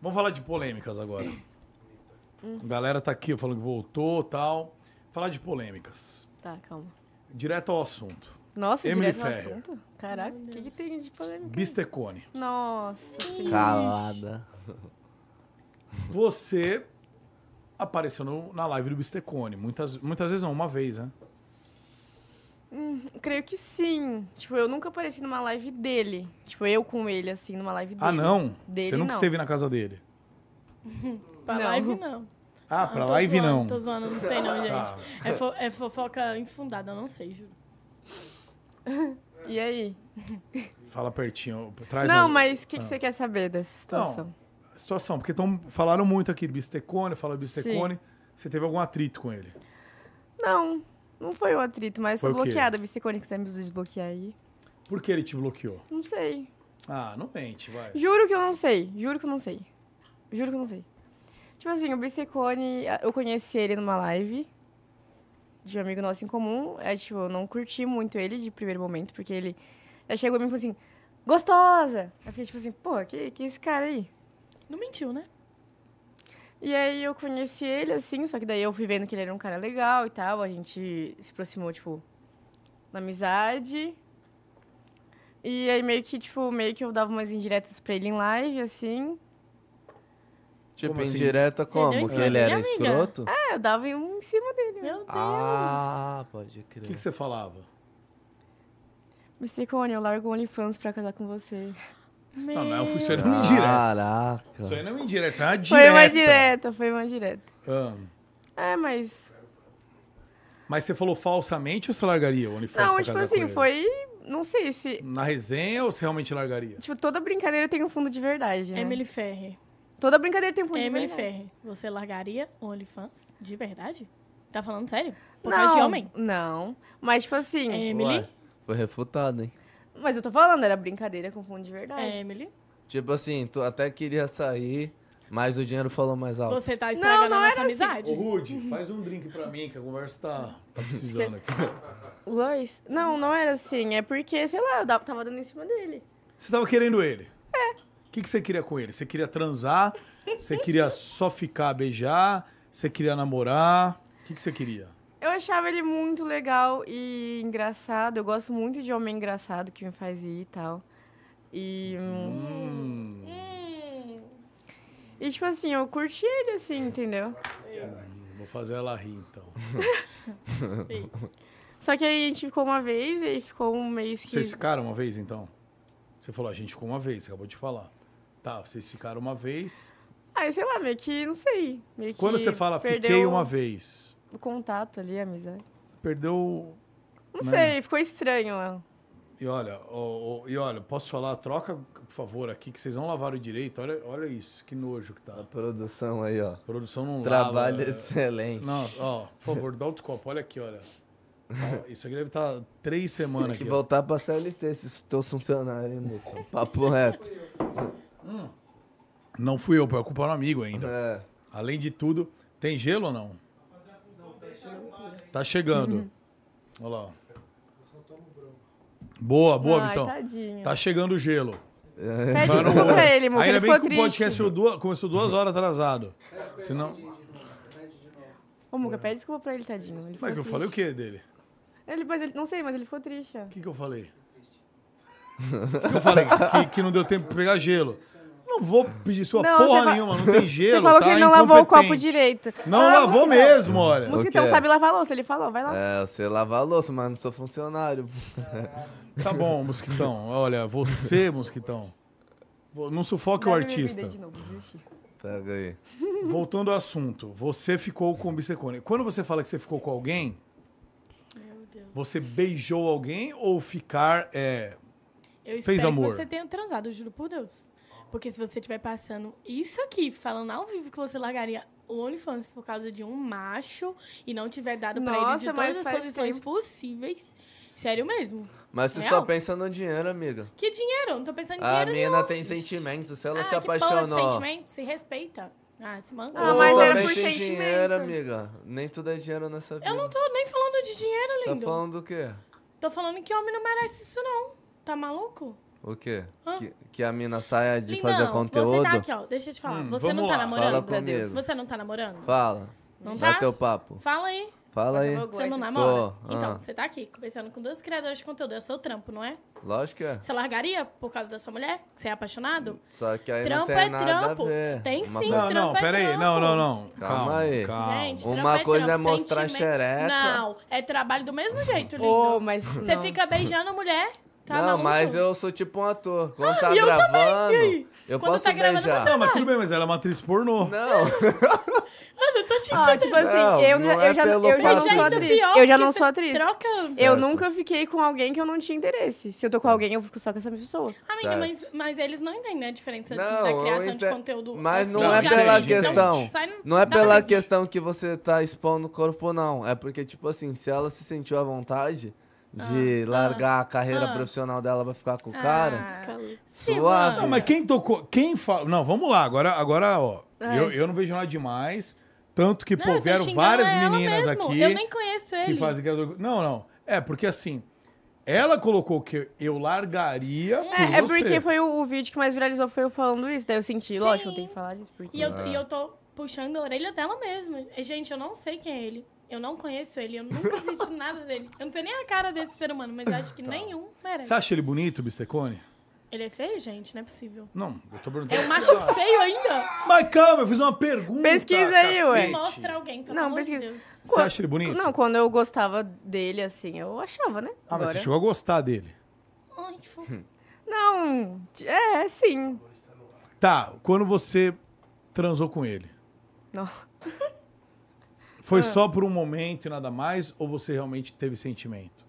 Vamos falar de polêmicas agora. A galera tá aqui falando que voltou tal. Falar de polêmicas. Tá, calma. Direto ao assunto. Nossa, Emily direto Ferrer. ao assunto? Caraca, o que, que tem de polêmica? Bistecone. Nossa senhora. Calada. Você apareceu no- na live do Bistecone. Muitas, muitas vezes não, uma vez, né? Hum, creio que sim. Tipo, eu nunca apareci numa live dele. Tipo, eu com ele, assim, numa live ah, dele. Ah, não? Dele, Você nunca não. esteve na casa dele? pra Não. live, não. Ah, pra ah, live zoando, não. Tô zoando, não sei não, gente. Ah. É, fo- é fofoca infundada, eu não sei, juro. E aí? Fala pertinho. Traz não, mas o que, que ah. você quer saber dessa situação? situação, porque tão, falaram muito aqui de Bistecone, falaram de Bistecone. Você teve algum atrito com ele? Não. Não foi um atrito, mas foi tô bloqueada. Vicicone, que você me desbloquear aí. Por que ele te bloqueou? Não sei. Ah, não mente, vai. Juro que eu não sei. Juro que eu não sei. Juro que eu não sei. Tipo assim, o Bissecone, ah, eu conheci ele numa live de um amigo nosso em comum. É, tipo, eu não curti muito ele de primeiro momento, porque ele já chegou e me falou assim, gostosa! Eu fiquei tipo assim, pô, que, que é esse cara aí? Não mentiu, né? E aí eu conheci ele, assim, só que daí eu fui vendo que ele era um cara legal e tal. A gente se aproximou, tipo, na amizade. E aí meio que, tipo, meio que eu dava umas indiretas pra ele em live, assim. Tipo, como assim? indireta como? que ele era escroto? É, eu dava um em cima dele. Ah, Meu Deus. Ah, pode crer. O que, que você falava? Mr. Cone, eu largo o OnlyFans pra casar com você. Não, não foi, isso aí não é indireta. Caraca. Isso aí não é uma indireta, isso é uma direta. Foi uma direta, foi uma direta. Ah. É, mas. Mas você falou falsamente ou você largaria o uniforme? Não, tipo assim, foi. Não sei se. Na resenha ou você realmente largaria? Tipo, toda brincadeira tem um fundo de verdade. Né? Emily Ferre. Toda brincadeira tem um fundo Emily de verdade. Emily Ferre, você largaria o OnlyFans de verdade? Tá falando sério? Por não, de homem? Não. Mas, tipo assim. É Emily. Ué, foi refutado, hein? Mas eu tô falando, era brincadeira com fundo de verdade. É, Emily? Tipo assim, tu até queria sair, mas o dinheiro falou mais alto. Você tá estragando não, não a nossa era assim. amizade. Ô, Rude, faz um drink pra mim, que a conversa tá, tá precisando aqui. Luiz? Não, não era assim. É porque, sei lá, eu tava dando em cima dele. Você tava querendo ele? É. O que, que você queria com ele? Você queria transar? Você queria só ficar, beijar? Você queria namorar? O que, que você queria? Eu achava ele muito legal e engraçado. Eu gosto muito de homem engraçado que me faz ir e tal. E. Hum. Hum. E tipo assim, eu curti ele assim, entendeu? Vou fazer ela rir então. Só que aí a gente ficou uma vez e ficou um mês que. Vocês ficaram uma vez então? Você falou, a gente ficou uma vez, você acabou de falar. Tá, vocês ficaram uma vez. Aí, ah, sei lá, meio que, não sei. Meio Quando que você fala, perdeu... fiquei uma vez o contato ali, a amizade. Perdeu. Não né? sei, ficou estranho. Mano. E olha, oh, oh, e olha, posso falar? Troca, por favor, aqui, que vocês não lavaram direito. Olha, olha isso, que nojo que tá. A produção aí, ó. A produção não Trabalho lava. excelente. Não, ó, por favor, dá outro copo. Olha aqui, olha. isso aqui deve estar tá três semanas aqui. Tem que voltar ó. pra CLT, esses teus funcionários, hein, Muco? Papo reto. Hum. Não fui eu, preocupa um amigo ainda. É. Além de tudo, tem gelo ou não? Tá chegando. Uhum. Olha lá. Boa, boa, Ai, Vitão. Tadinho. Tá chegando o gelo. É. Pede desculpa pra ele, amor. Ainda ele bem que triste. o podcast começou duas horas atrasado. Senão... Ô, Muca, pede desculpa pra ele, tadinho. Ele mas que eu falei o que dele? Ele, mas ele, não sei, mas ele ficou triste. O que, que eu falei? que, que eu falei? que, que não deu tempo pra pegar gelo não vou pedir sua Não, porra fa- nenhuma, não tem gelo. Você falou tá que ele não lavou o copo direito. Não Ah, lavou mesmo, olha. Mosquitão Ok. sabe lavar louça, ele falou, vai lá. É, você sei lavar a louça, mas não sou funcionário. Tá bom, mosquitão. Olha, você, mosquitão. Não sufoque o artista. bebida de novo, desisti. Pega aí. Voltando ao assunto, você ficou com o bissecone. Quando você fala que você ficou com alguém, você beijou alguém ou ficar é. Eu Fez espero amor. que você tenha transado, juro por Deus. Porque se você estiver passando isso aqui, falando ao vivo que você largaria o OnlyFans por causa de um macho e não tiver dado Nossa, pra ele de todas as posições tempo. possíveis. Sério mesmo. Mas você Real? só pensa no dinheiro, amiga. Que dinheiro? Não tô pensando em a dinheiro. A menina tem sentimentos. Se ela ah, se apaixonou. Porra sentimentos? Se respeita. Ah, se manda. Ah, mas é era por sentimento. dinheiro, amiga. Nem tudo é dinheiro nessa vida. Eu não tô nem falando de dinheiro, tá lindo. Tá falando do quê? Tô falando que homem não merece isso, não. Tá maluco? O quê? Que, que, a mina saia de então, fazer conteúdo? Você tá aqui, ó. Deixa eu te falar. Hum, você não tá lá. namorando? Fala Você não tá namorando? Fala. Não Dá tá? teu papo. Fala aí. Fala aí. Você não namora? Tô. Então, ah. você tá aqui conversando com duas criadoras de conteúdo. É o seu trampo, não é? Lógico que é. Você largaria por causa da sua mulher? Você é apaixonado? Só que aí trampo não tem é nada trampo. A ver. Tem sim, Uma... Não, não, é peraí. Não, não, não. Calma, calma aí. Calma. Gente, Uma é coisa é, é mostrar Sentimento... xereca. Não, é trabalho do mesmo jeito, lindo. Oh, mas você fica beijando a mulher Tá não, mas eu sou tipo um ator. Quando ah, tá eu gravando, também. eu Quando posso tá gravando, beijar. Não, mas tudo bem, mas ela é uma atriz pornô. Não. Mano, eu tô te ah, tipo assim, não, eu, não eu, é já, eu já não sou atriz. Eu já não sou atriz. Troca. Eu nunca fiquei com alguém que eu não tinha interesse. Se eu tô com alguém, eu fico só com essa pessoa. Amiga, mas, mas eles não entendem né, a diferença não, da criação de conteúdo. Mas assim, não, é pela então questão. Então, não é pela questão que você tá expondo o corpo, não. É porque, tipo assim, se ela se sentiu à vontade de ah, largar ah, a carreira ah, profissional dela pra ficar com o ah, cara. Suave. Não, mas quem tocou. Quem fala. Não, vamos lá. Agora, agora ó. Eu, eu não vejo nada demais. Tanto que, não, pô, tá vieram várias meninas mesmo. aqui. Eu nem conheço ele. Que fazem... Não, não. É, porque assim. Ela colocou que eu largaria. É, é porque foi o, o, vídeo que mais viralizou, foi eu falando isso. Daí eu senti, Sim. lógico, eu tenho que falar disso. Porque... E, eu, é. e eu tô puxando a orelha dela mesmo, Gente, eu não sei quem é ele. Eu não conheço ele, eu nunca assisti nada dele. Eu não sei nem a cara desse ser humano, mas acho que tá. nenhum merece. Você acha ele bonito, Bistecone? Ele é feio, gente? Não é possível. Não, eu tô perguntando. É um assim, macho feio ainda? Mas calma, eu fiz uma pergunta. Pesquisa aí, ué. Mostra alguém, pelo não, amor pesquisa. de Deus. Você acha ele bonito? Não, quando eu gostava dele, assim, eu achava, né? Ah, Agora. mas você chegou a gostar dele. Ai, que fofo. Hum. Não, é, sim. Tá, quando você transou com ele? Não. Foi é. só por um momento e nada mais? Ou você realmente teve sentimento?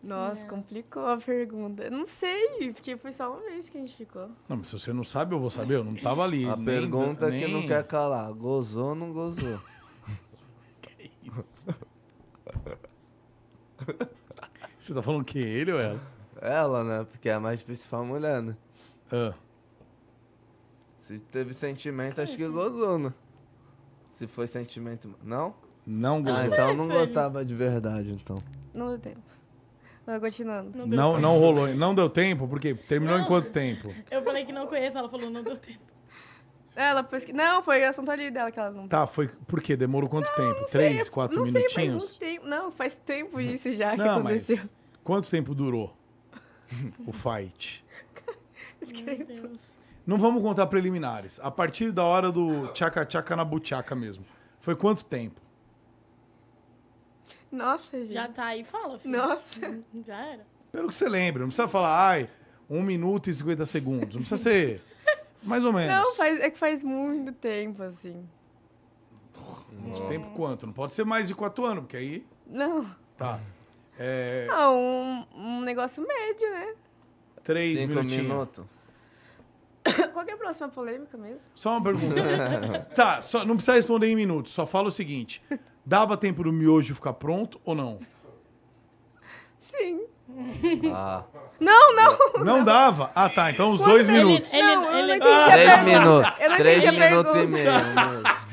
Nossa, é. complicou a pergunta. Eu não sei, porque foi só uma vez que a gente ficou. Não, mas se você não sabe, eu vou saber. Eu não tava ali. A nem, pergunta nem... que não quer calar. Gozou ou não gozou? que isso? você tá falando que ele ou ela? Ela, né? Porque é mais difícil falar mulher, né? Ah. Se teve sentimento, que acho que gozou, né? Se foi sentimento. Não? Não gostava. Ah, então não gostava de verdade, então. Não deu tempo. vai continuando. Não, não, tempo. não, rolou. Não deu tempo? porque Terminou não. em quanto tempo? Eu falei que não conheço, ela falou não deu tempo. Ela pesqui... Não, foi assunto ali dela que ela não. Tá, foi. Por quê? Demorou quanto não, tempo? Não Três, sei, quatro não minutinhos? Sei, mas Não, faz tempo uhum. isso já que aconteceu. Mas quanto tempo durou o fight? Meu Deus. Não vamos contar preliminares. A partir da hora do tchaca-tchaca na buchaca mesmo. Foi quanto tempo? Nossa, gente. Já tá aí, fala, filho. Nossa. Hum, já era. Pelo que você lembra. Não precisa falar, ai, 1 minuto e 50 segundos. Não precisa ser mais ou menos. Não, faz, é que faz muito tempo, assim. Muito tempo quanto? Não pode ser mais de 4 anos, porque aí... Não. Tá. É... Ah, um, um negócio médio, né? 3 minutinhos. minutos qual é a próxima polêmica mesmo? Só uma pergunta. tá, só, não precisa responder em minutos. Só fala o seguinte. Dava tempo do miojo ficar pronto ou não? Sim. Ah. Não, não, não, não. dava? Ah, tá. Então os Quando dois ele, minutos. Ele, não, ele, ele, ah, três minutos. Três minutos e meio.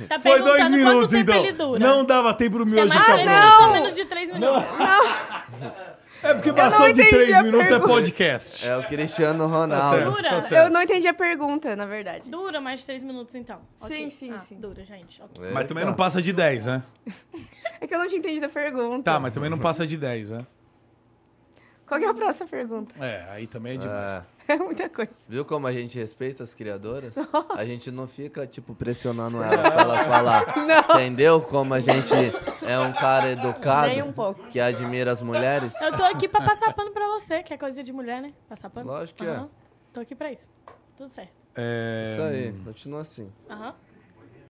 Tá Foi dois minutos, então. Não dava tempo pro miojo é ficar pronto. Não, menos de três minutos. Não. não. É porque passou de três minutos é podcast. É o Cristiano Ronaldo. Tá certo, tá Eu não entendi a pergunta, na verdade. Dura mais três minutos, então. Okay. Sim, sim, ah, sim. Dura, gente. Okay. É, mas também não então. passa de dez, né? é que eu não tinha entendido a pergunta. Tá, mas também não passa de dez, né? Qual é a próxima pergunta? É, aí também é demais. É. É muita coisa. Viu como a gente respeita as criadoras? A gente não fica, tipo, pressionando elas pra elas falar. Não. Entendeu? Como a gente é um cara educado. Nem um pouco. Que admira as mulheres. Eu tô aqui pra passar pano pra você, que é coisa de mulher, né? Passar pano. Lógico que uhum. é. Tô aqui pra isso. Tudo certo. É... Isso aí, continua assim. Aham. Uhum.